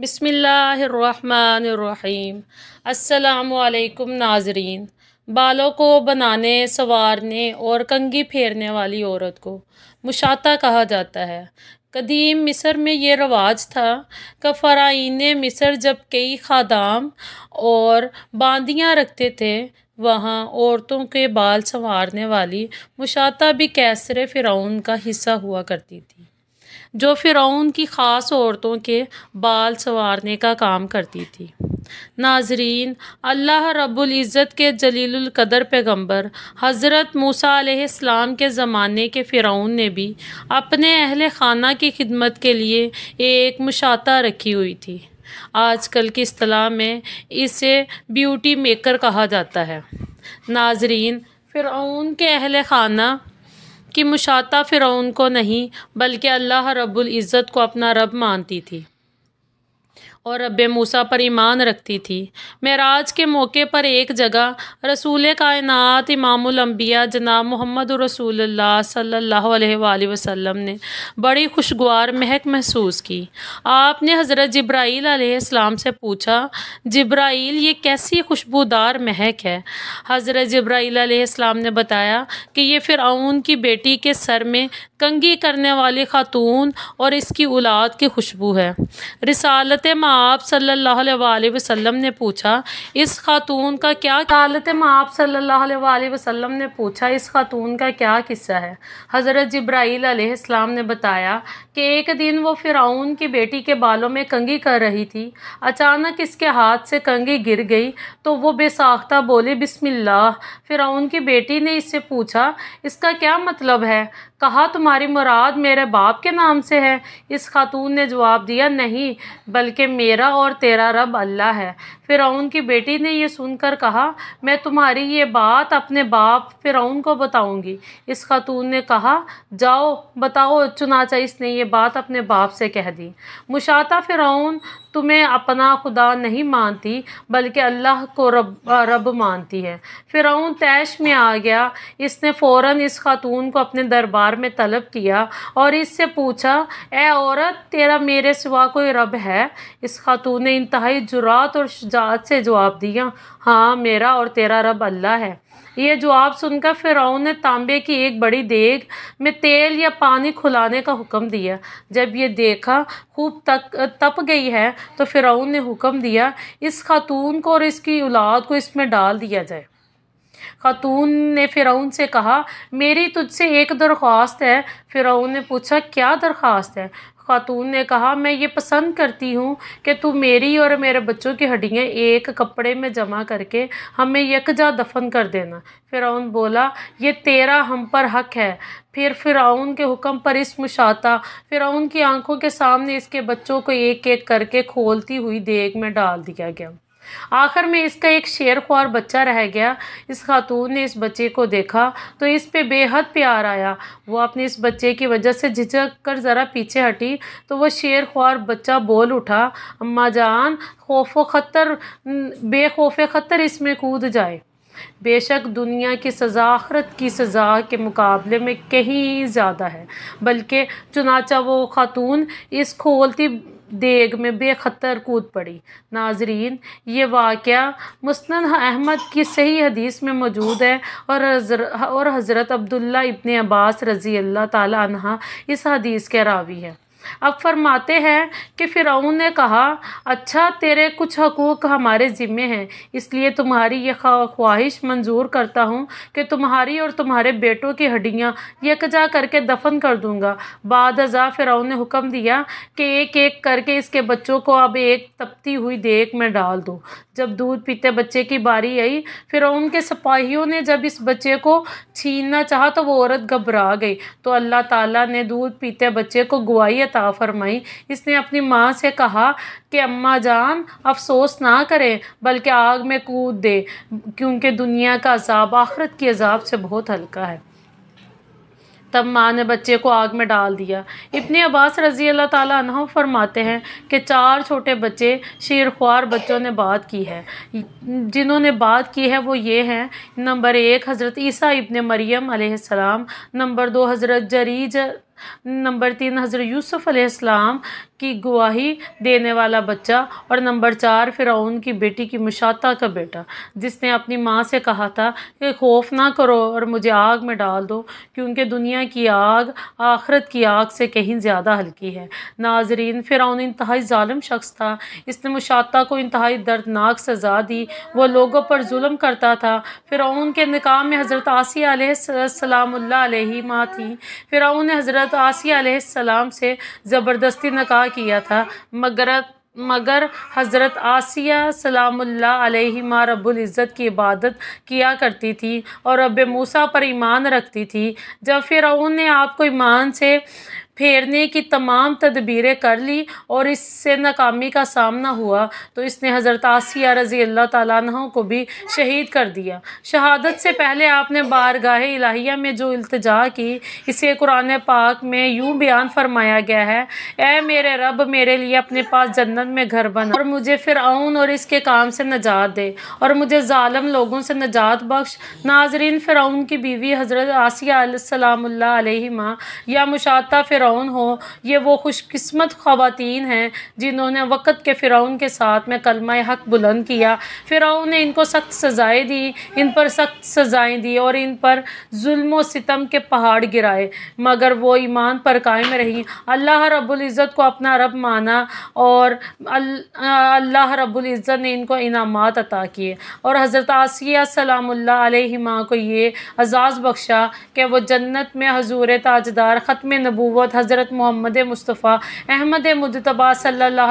बसमिल्लाम अलैक्म नाजरीन बालों को बनाने संवारने और कंगी फेरने वाली औरत को मुशाता कहा जाता है कदीम मिस्र में ये रवाज था कि फ़राइन मिस्र जब कई ख़ादाम और बांदियाँ रखते थे वहाँ औरतों के बाल संवारने वाली मुशाता भी कैसरे फिराउन का हिस्सा हुआ करती थी जो फ़िरौन की ख़ास औरतों के बाल संवारने का काम करती थी नाजरीन अल्लाह रब्ज़त के जलीलकदर पैगम्बर हज़रत मूसा के ज़माने के फ़िराउन ने भी अपने अहल खाना की खिदमत के लिए एक मुशाता रखी हुई थी आजकल की असलाह में इसे ब्यूटी मेकर कहा जाता है नाजरीन फ़िराउन के अहल खाना कि मुशाता फ़िरौन को नहीं बल्कि अल्लाह रब्बुल इज़्ज़त को अपना रब मानती थी और रब मूसा पर ईमान रखती थी महराज के मौके पर एक जगह रसूल कायन इमामबिया जनाब मोहम्मद रसूल सल्ला वसम ने बड़ी खुशगवार महक महसूस की आपने हज़रत जब्राईल आसमाम से पूछा जब्राईल ये कैसी खुशबूदार महक है हज़रत जब्राईल आसमाम ने बताया कि ये आउन की बेटी के सर में कंगी करने वाली ख़ातून और इसकी औलाद की खुशबू है रिसालत माँ आप सल्ला वसम ने पूछा इस खातून का क्या हालत माँ आप सल्ला वसम ने पूछा इस खातून का क्या किस्सा है हज़रत जब्राईल आलाम ने बताया कि एक दिन वो फिराउन की बेटी के बालों में कंगी कर रही थी अचानक इसके हाथ से कंगी गिर गई तो वो बेसाख्ता बोले बिसमिल्ला फ़िराउन की बेटी ने इससे पूछा इसका क्या मतलब है कहा तुम्हारी मुराद मेरे बाप के नाम से है इस खातून ने जवाब दिया नहीं बल्कि मेरा और तेरा रब अल्लाह है फिर की बेटी ने यह सुनकर कहा मैं तुम्हारी ये बात अपने बाप फिर को बताऊंगी इस खातून ने कहा जाओ बताओ चुनाचा इसने ये बात अपने बाप से कह दी मुशाता फिर तुम्हें अपना खुदा नहीं मानती बल्कि अल्लाह को रब रब मानती है फ़िरौन तैश में आ गया इसने फ़ौर इस खातून को अपने दरबार में तलब किया और इससे पूछा ए औरत तेरा मेरे सिवा कोई रब है इस खातून ने इंतहाई जुरात और शुजात से जवाब दिया हाँ मेरा और तेरा रब अल्लाह है ये जवाब सुनकर फ़िरौन ने तांबे की एक बड़ी देग में तेल या पानी खुलाने का हुक्म दिया जब ये देखा खूब तक तप गई है तो फ़िरौन ने हुक्म दिया इस खातून को और इसकी औलाद को इसमें डाल दिया जाए खातून ने फ़िरौन से कहा मेरी तुझसे एक दरख्वास्त है फ़िरौन ने पूछा क्या दरख्वास्त है खातून ने कहा मैं ये पसंद करती हूँ कि तू मेरी और मेरे बच्चों की हड्डियाँ एक कपड़े में जमा करके हमें यकजा दफन कर देना फ़िरौन बोला ये तेरा हम पर हक है फिर फिराउन के हुक्म पर इस मुशाता फ़िरौन की आंखों के सामने इसके बच्चों को एक एक करके खोलती हुई देग में डाल दिया गया आखिर में इसका एक शेर ख्वार बच्चा रह गया इस खातून ने इस बच्चे को देखा तो इस पे बेहद प्यार आया वो अपने इस बच्चे की वजह से झिझक कर ज़रा पीछे हटी तो वह शेर ख्वार बच्चा बोल उठा अम्मा जान खौफ खतर बेखौफ खतर इसमें कूद जाए बेशक दुनिया की सज़ा आखरत की सज़ा के मुकाबले में कहीं ज़्यादा है बल्कि चुनाचा वो खातून इस खोलती देग में बेखतर कूद पड़ी नाजरीन ये वाक़ मुस्न अहमद की सही हदीस में मौजूद है और हजर, और हज़रत अब्दुल्ला इबन अब्बास रज़ी अल्लाह ताली इस हदीस के रावी है अब फरमाते हैं कि फिराउन ने कहा अच्छा तेरे कुछ हकूक़ हमारे ज़िम्मे हैं इसलिए तुम्हारी यह ख्वाहिश मंजूर करता हूँ कि तुम्हारी और तुम्हारे बेटों की हड्डियाँ यकजा करके दफन कर दूँगा बाद हज़ा फिराउन ने हुक्म दिया कि एक एक करके इसके बच्चों को अब एक तपती हुई देख में डाल दो जब दूध पीते बच्चे की बारी आई फिर उनके सिपाहियों ने जब इस बच्चे को छीनना चाहा तो वो औरत घबरा गई तो अल्लाह ताला ने दूध पीते बच्चे को गुआई अता अता फरमाई इसने अपनी माँ से कहा कि अम्मा जान अफसोस ना करें बल्कि आग में कूद दे क्योंकि दुनिया का अजाब आखरत के अजाब से बहुत हल्का है तब माँ ने बच्चे को आग में डाल दिया इबन अब्बास रज़ी अल्लाह ताली फरमाते हैं कि चार छोटे बच्चे शेर ख्वार बच्चों ने बात की है जिन्होंने बात की है वो ये हैं नंबर एक हज़रत ईसा इबन मरियम सलाम नंबर दो हज़रत जरीज नंबर तीन हज़रत यूसुफ़ अलैहिस्सलाम की गवाही देने वाला बच्चा और नंबर चार फिर की बेटी की मुशाता का बेटा जिसने अपनी माँ से कहा था कि खौफ ना करो और मुझे आग में डाल दो क्योंकि दुनिया की आग आखरत की आग से कहीं ज़्यादा हल्की है नाजरीन फ़िरौन इंतहाई ालम शख्स था इसने मुशाता को इंतहाई दर्दनाक सज़ा दी वह लोगों पर म करता था फिर के निकाम में हज़रत आसिया माँ थी फिर ने हज़रत हज़रत तो आसिया से ज़बरदस्ती नकाह किया था मगर मगर हज़रत आसिया सलामुल्ला अलैहिमा की इबादत किया करती थी और रब मूसा पर ईमान रखती थी जब फिर ने आपको ईमान से फेरने की तमाम तदबीरें कर ली और इससे नाकामी का सामना हुआ तो इसने हज़रत आसिया रज़ी अल्लाह तह को भी शहीद कर दिया शहादत से पहले आपने बारगाह इलाहिया में जो अल्तजा की इसे कुरान पाक में यूँ बयान फरमाया गया है ए मेरे रब मेरे लिए अपने पास जन्नत में घर बना और मुझे फ़िरआउन और इसके काम से नजात दे और मुझे ालम लोगों से नजात बख्श नाजरीन फ़िरआउन की बीवी हज़रत आसिया सलाम्ला या मुशाता फ़िर फ़िरौन हो ये वो खुशकस्मत ख़वातीन हैं जिन्होंने वक़्त के फ़िरौन के साथ में कलमा हक बुलंद किया फ़िरौन ने इनको सख्त सज़ाएँ दी इन पर सख्त सज़ाएँ दी और इन पर जुल्म सितम के पहाड़ गिराए मगर वो ईमान पर कायम रही अल्लाह रब्ज़त को अपना रब माना और अल्लाह रब्ज़त ने इनको इनाम अता किए और हज़रत आसिया अलैहिमा को ये अज़ाज़ बख्शा कि वो जन्नत में हजूर ताजदार ख़त्म नबूत हज़रत मोहम्मद मुस्तफ़ा अहमद मुतबा सल्ला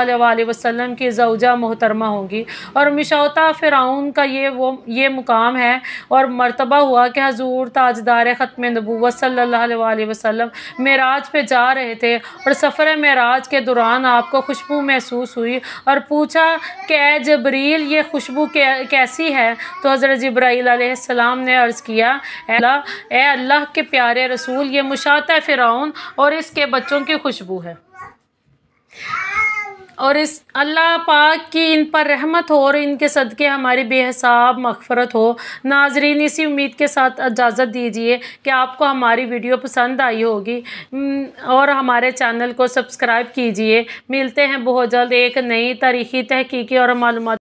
वसम की जवजा मोहतरमा होंगी और मिशौता फ़िराउन का ये वो ये मुकाम है और मरतबा हुआ कि हजूर ताजदार ख़त्म नबूत सल्ला वसम मराज पर जा रहे थे और सफ़र मराज के दौरान आपको खुशबू महसूस हुई और पूछा कि जबरील ये खुशबू कैसी है तो हज़रत जब्राईसम ने अर्ज़ किया अल्लाह के प्यारे रसूल ये मुशात फ़िराउन और इस उसके बच्चों की खुशबू है और इस अल्लाह पाक की इन पर रहमत हो और इनके सदक़े हमारी बेहसाब मफफरत हो नाजरीन इसी उम्मीद के साथ इजाज़त दीजिए कि आपको हमारी वीडियो पसंद आई होगी और हमारे चैनल को सब्सक्राइब कीजिए मिलते हैं बहुत जल्द एक नई तारीखी तहकीकी और मालूम